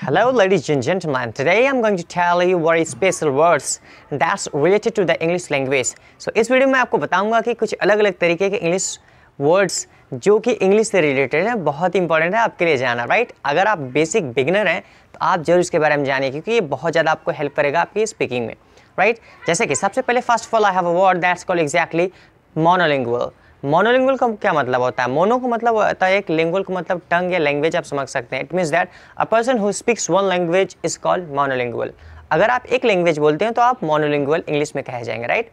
Hello ladies and gentlemen, today I'm going to tell you very special words that's related to the English language. So इस video में आपको बताऊंगा कि कुछ अलग अलग तरीके के इंग्लिश वर्ड्स जो कि इंग्लिश से रिलेटेड हैं बहुत इंपॉर्टेंट है आपके लिए जाना राइट अगर आप बेसिक बिगनर हैं तो आप जरूर इसके बारे में जानिए क्योंकि ये बहुत ज़्यादा आपको हेल्प करेगा आपकी स्पीकिंग में राइट जैसे कि सबसे पहले first of all I have a word that's call exactly monolingual monolingual का क्या मतलब होता है मोनो का मतलब होता है एक लिंगुअल का मतलब टंग या लैंग्वेज आप समझ सकते हैं it means that a person who speaks one language is called monolingual अगर आप एक लैंग्वेज बोलते हैं तो आप मोनोलिंगुअल इंग्लिश में कहे जाएंगे राइट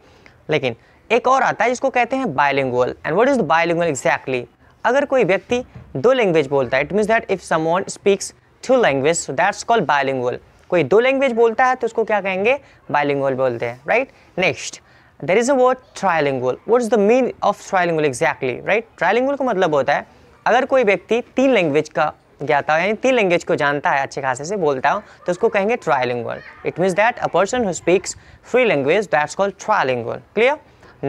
लेकिन एक और आता है जिसको कहते हैं bilingual and what is the bilingual exactly अगर कोई व्यक्ति दो लैंग्वेज बोलता है it means that if someone speaks two language that's called bilingual कोई दो लैंग्वेज बोलता है तो उसको क्या कहेंगे बायोलिंगुअल बोलते हैं right next there is a word trilingual what is the mean of trilingual exactly right trilingual का मतलब होता है अगर कोई व्यक्ति तीन लैंग्वेज का ज्ञाता हो यानी तीन लैंग्वेज को जानता है अच्छे खासे से बोलता हो तो उसको कहेंगे trilingual it means that a person who speaks three language that's called trilingual clear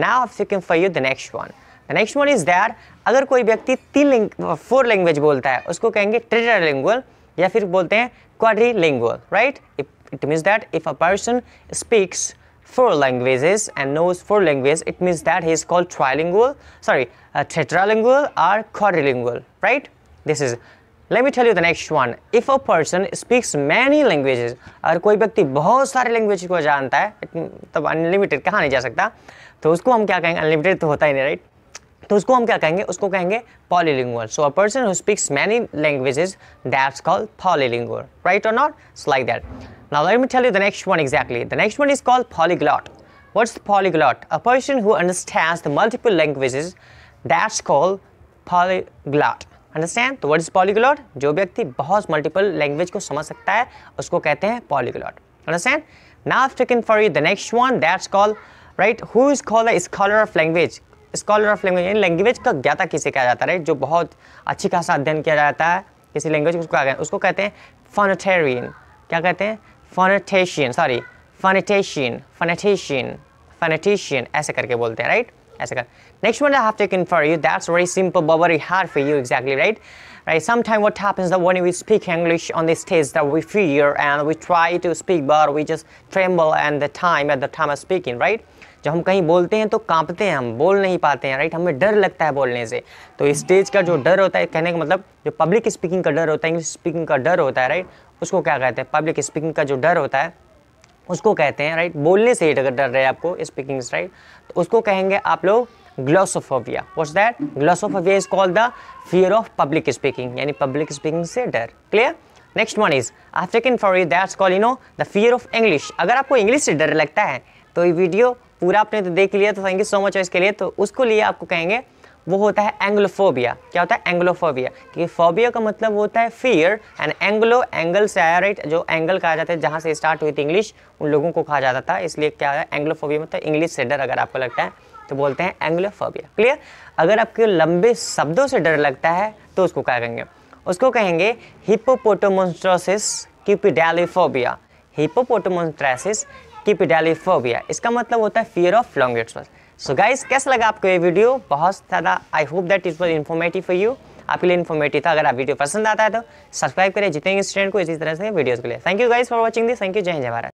now of seeking for you the next one the next one is that अगर कोई व्यक्ति तीन फोर लैंग्वेज बोलता है उसको कहेंगे ट्रेटर या फिर बोलते हैं quadri right it means that if a person speaks four languages and knows four languages, it means that he is called trilingual, sorry, uh, tetralingual or quadrilingual, right? This is let me tell you the next one. If a person speaks many languages, अगर कोई व्यक्ति बहुत सारे language को जानता है तब unlimited कहाँ नहीं जा सकता तो उसको हम क्या कहेंगे अनलिमिटेड तो होता ही नहीं राइट तो उसको हम क्या कहेंगे उसको कहेंगे polylingual so a person who speaks many languages that's called polylingual right और not like that Now let me tell you the next one exactly. The next one is called polyglot. What's the polyglot? A person who understands the multiple languages, that's called polyglot. Understand? So what is polyglot? जो व्यक्ति बहुत multiple language को समझ सकता है, उसको कहते हैं polyglot. Understand? Now I've taken for you the next one, that's called, right? Who is called a scholar of language? Scholar of language, यानी language का ज्ञाता किसे कहा जाता है, right? जो बहुत अच्छी खासा अध्ययन किया जाता है, किसी language को उसको कहते हैं phonetarian. क्या कहते हैं? फोनेटेशियन सॉरी फोनेटेशियन फोनेटेशियन फोनेटेशियन ऐसे करके बोलते हैं राइट ऐसे कर next one I have taken for you that's very simple but very hard for you exactly right right right? Sometimes what happens that when we speak English on the stage that we fear and we try to speak but we just tremble and the time at the time of speaking, right जब हम कहीं बोलते हैं तो कांपते हैं हम बोल नहीं पाते हैं राइट हमें डर लगता है बोलने से तो स्टेज का जो डर होता है कहने का मतलब जो पब्लिक स्पीकिंग का डर होता है इंग्लिश स्पीकिंग का डर होता है राइट उसको क्या कहते हैं पब्लिक स्पीकिंग का जो डर होता है उसको कहते हैं राइट बोलने से ही अगर डर रहे आपको स्पीकिंग राइट तो उसको कहेंगे आप लोग glossophobia what's that glossophobia is called the fear of public speaking यानी पब्लिक स्पीकिंग से डर clear next one is African for that's call you know the fear of English अगर आपको इंग्लिश से डर लगता है तो ये वीडियो पूरा आपने तो देख लिया तो थैंक यू सो मच इसके लिए तो उसको लिए आपको कहेंगे वो होता है एंग्लोफोबिया क्या होता है एंग्लोफोबिया क्योंकि फोबिया का मतलब होता है फियर एंड एंग्लो एंगल से आया राइट जो एंगल कहा जाता है जहाँ से स्टार्ट हुई थी इंग्लिश उन लोगों को कहा जाता था इसलिए क्या है एंग्लोफोबिया मतलब इंग्लिश से डर अगर आपको लगता है तो बोलते हैं एंग्लोफोबिया क्लियर अगर आपके लंबे शब्दों से डर लगता है तो उसको क्या कहेंगे उसको कहेंगे हिपोपोटोमोन्स्ट्रोसिस किपिडेलिफोबिया हिपोपोटोमोन्स्ट्रेसिस किपिडेलीफोबिया इसका मतलब होता है fear of languages so guys कैसा लगा आपको ये वीडियो बहुत ज़्यादा I hope that it was informative for you आपके लिए इन्फॉर्मेटिव था अगर आप वीडियो पसंद आता है तो सब्सक्राइब करें जितने स्टूडेंट को इसी तरह से वीडियोज़ के लिए thank you guys for watching this thank you जय जय भारत